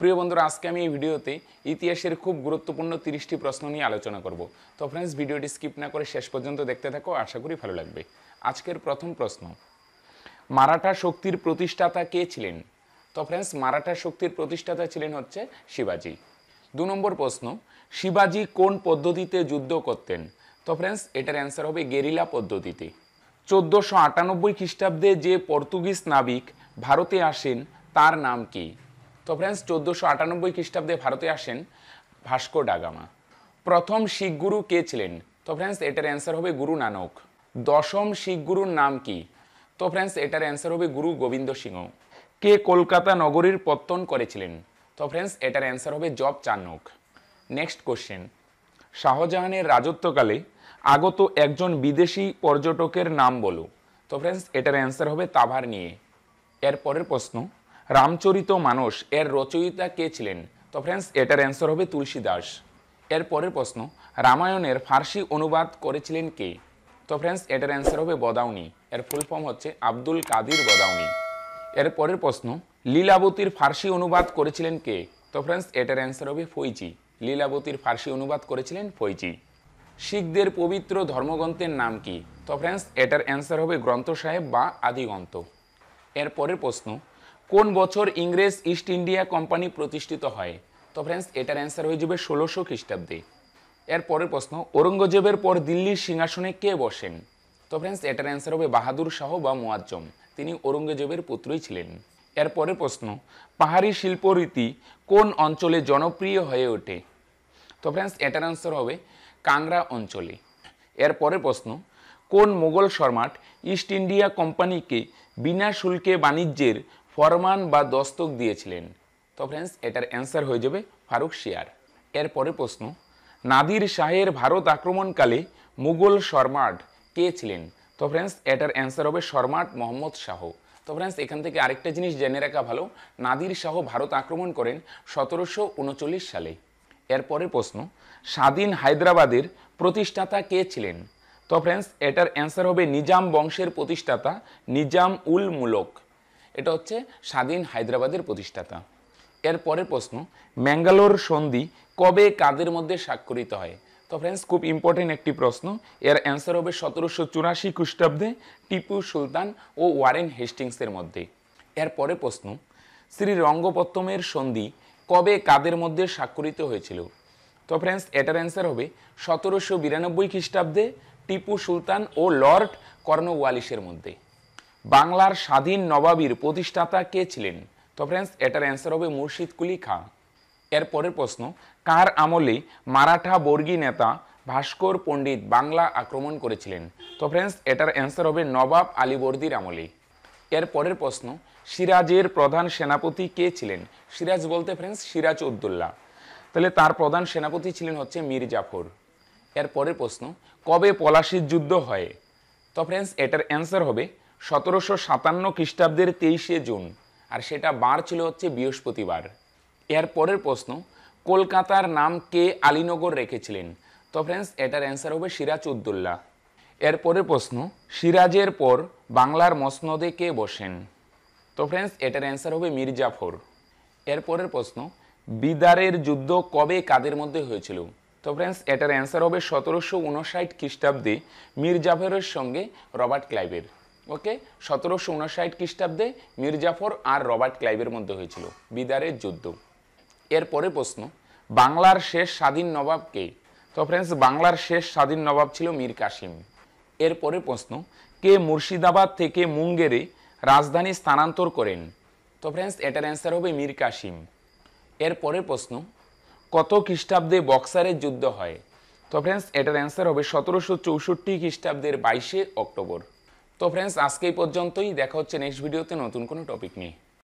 প্রিয় বন্ধুরা আজকে আমি এই ভিডিওতে ইতিহাসের খুব গুরুত্বপূর্ণ তিরিশটি প্রশ্ন নিয়ে আলোচনা করব তো ফ্রেন্ডস ভিডিওটি স্কিপ না করে শেষ পর্যন্ত দেখতে থাকো আশা করি ভালো লাগবে আজকের প্রথম প্রশ্ন মারাঠা শক্তির প্রতিষ্ঠাতা কে ছিলেন তো ফ্রেন্ডস মারাঠা শক্তির প্রতিষ্ঠাতা ছিলেন হচ্ছে শিবাজি দু নম্বর প্রশ্ন শিবাজি কোন পদ্ধতিতে যুদ্ধ করতেন তো ফ্রেন্ডস এটার অ্যান্সার হবে গেরিলা পদ্ধতিতে চোদ্দোশো আটানব্বই খ্রিস্টাব্দে যে পর্তুগিজ নাবিক ভারতে আসেন তার নাম কী তো ফ্রেন্ডস চোদ্দোশো আটানব্বই খ্রিস্টাব্দে ভারতে আসেন ভাস্কো ডাগামা প্রথম শিখ গুরু কে ছিলেন তো ফ্রেন্ডস এটার অ্যান্সার হবে গুরু নানক দশম শিখ গুরুর নাম কি তো ফ্রেন্ডস এটার অ্যান্সার হবে গুরু গোবিন্দ সিংহ কে কলকাতা নগরীর পত্তন করেছিলেন তো ফ্রেন্ডস এটার অ্যান্সার হবে জব চানক নেক্সট কোশ্চেন শাহজাহানের রাজত্বকালে আগত একজন বিদেশি পর্যটকের নাম বলো তো ফ্রেন্ডস এটার অ্যান্সার হবে তাভার নিয়ে এরপরের প্রশ্ন রামচরিত মানস এর রচয়িতা কে ছিলেন তো ফ্রেন্ডস এটার অ্যান্সার হবে তুলসী দাস এর পরের প্রশ্ন রামায়ণের ফার্সি অনুবাদ করেছিলেন কে তো ফ্রেন্ডস এটার অ্যান্সার হবে বদাউনি এর ফুল ফর্ম হচ্ছে আব্দুল কাদির বদাউনি এর পরের প্রশ্ন লীলাবতীর ফার্সি অনুবাদ করেছিলেন কে তো ফ্রেন্ডস এটার অ্যান্সার হবে ফৈচি লীলাবতীর ফার্সি অনুবাদ করেছিলেন ফৈচি শিখদের পবিত্র ধর্মগ্রন্থের নাম কি তো ফ্রেন্ডস এটার অ্যান্সার হবে গ্রন্থ সাহেব বা আদিগ্রন্থ এর পরের প্রশ্ন কোন বছর ইংরেজ ইস্ট ইন্ডিয়া কোম্পানি প্রতিষ্ঠিত হয় তো ফ্রেন্ডস এটার অ্যান্সার হয়ে যাবে ষোলোশো খ্রিস্টাব্দে এর পরের প্রশ্ন ঔরঙ্গজেবের পর দিল্লির সিংহাসনে কে বসেন তো ফ্রেন্ডস এটার অ্যান্সার হবে বাহাদুর শাহ বা মুয়াজ্জম তিনি ঔরঙ্গজেবের পুত্রই ছিলেন এর পরের প্রশ্ন পাহাড়ি শিল্পরীতি কোন অঞ্চলে জনপ্রিয় হয়ে ওঠে তো ফ্রেন্ডস এটার অ্যান্সার হবে কাংরা অঞ্চলে এর পরের প্রশ্ন কোন মোগল শর্মাট ইস্ট ইন্ডিয়া কোম্পানিকে বিনা শুল্কে বাণিজ্যের ফরমান বা দস্তক দিয়েছিলেন তো ফ্রেন্ডস এটার অ্যান্সার হয়ে যাবে ফারুক শিয়ার এরপরে প্রশ্ন নাদির শাহের ভারত আক্রমণকালে মুঘল শর্মাট কে ছিলেন তো ফ্রেন্ডস এটার অ্যান্সার হবে শর্মাট মোহাম্মদ শাহ তো ফ্রেন্ডস এখান থেকে আরেকটা জিনিস জেনে রাখা ভালো নাদির শাহ ভারত আক্রমণ করেন সতেরোশো উনচল্লিশ সালে এরপরে প্রশ্ন স্বাধীন হায়দ্রাবাদের প্রতিষ্ঠাতা কে ছিলেন তো ফ্রেন্ডস এটার অ্যান্সার হবে নিজাম বংশের প্রতিষ্ঠাতা নিজাম উল মুলক এটা হচ্ছে স্বাধীন হায়দ্রাবাদের প্রতিষ্ঠাতা এর পরের প্রশ্ন ম্যাঙ্গালোর সন্ধি কবে কাদের মধ্যে স্বাক্ষরিত হয় তো ফ্রেন্ডস খুব ইম্পর্টেন্ট একটি প্রশ্ন এর অ্যান্সার হবে সতেরোশো চুরাশি খ্রিস্টাব্দে টিপু সুলতান ও ওয়ারেন হেস্টিংসের মধ্যে এর পরের প্রশ্ন শ্রী রঙ্গপত্তমের সন্ধি কবে কাদের মধ্যে স্বাক্ষরিত হয়েছিল তো ফ্রেন্ডস এটার অ্যান্সার হবে সতেরোশো বিরানব্বই খ্রিস্টাব্দে টিপু সুলতান ও লর্ড কর্নওয়ালিসের মধ্যে বাংলার স্বাধীন নবাবীর প্রতিষ্ঠাতা কে ছিলেন তো ফ্রেন্ডস এটার অ্যান্সার হবে মুর্শিদ কুলি খাঁ এর পরের প্রশ্ন কার আমলে মারাঠা বর্গী নেতা ভাস্কর পণ্ডিত বাংলা আক্রমণ করেছিলেন তো ফ্রেন্ডস এটার অ্যান্সার হবে নবাব আলীবর্দির আমলে এর পরের প্রশ্ন সিরাজের প্রধান সেনাপতি কে ছিলেন সিরাজ বলতে ফ্রেন্ডস সিরাজ উদ্দুল্লাহ তাহলে তার প্রধান সেনাপতি ছিলেন হচ্ছে মীর জাফর এর পরের প্রশ্ন কবে পলাশির যুদ্ধ হয় তো ফ্রেন্ডস এটার অ্যান্সার হবে সতেরোশো সাতান্ন খ্রিস্টাব্দের তেইশে জুন আর সেটা বার ছিল হচ্ছে বৃহস্পতিবার এর পরের প্রশ্ন কলকাতার নাম কে আলীনগর রেখেছিলেন তো ফ্রেন্ডস এটার অ্যান্সার হবে সিরাজ উদ্দৌল্লা এর পরের প্রশ্ন সিরাজের পর বাংলার মসনদে কে বসেন তো ফ্রেন্ডস এটার অ্যান্সার হবে মির্জাফর এর পরের প্রশ্ন বিদারের যুদ্ধ কবে কাদের মধ্যে হয়েছিল তো ফ্রেন্ডস এটার অ্যান্সার হবে সতেরোশো উনষাট খ্রিস্টাব্দে মীর জাফরের সঙ্গে রবার্ট ক্লাইভের ওকে সতেরোশো উনষাট খ্রিস্টাব্দে মীর জাফর আর রবার্ট ক্লাইভের মধ্যে হয়েছিল বিদারের যুদ্ধ এরপরে প্রশ্ন বাংলার শেষ স্বাধীন নবাব কে তো ফ্রেন্ডস বাংলার শেষ স্বাধীন নবাব ছিল মীর কাসিম এরপরে প্রশ্ন কে মুর্শিদাবাদ থেকে মুঙ্গেরে রাজধানী স্থানান্তর করেন তো ফ্রেন্ডস এটার অ্যান্সার হবে মীর কাসিম এরপরে প্রশ্ন কত খ্রিস্টাব্দে বক্সারের যুদ্ধ হয় তো ফ্রেন্ডস এটার অ্যান্সার হবে সতেরোশো চৌষট্টি খ্রিস্টাব্দের বাইশে অক্টোবর তো ফ্রেন্ডস আজকে এই পর্যন্তই দেখা হচ্ছে নেক্সট ভিডিওতে নতুন কোনো টপিক নিয়ে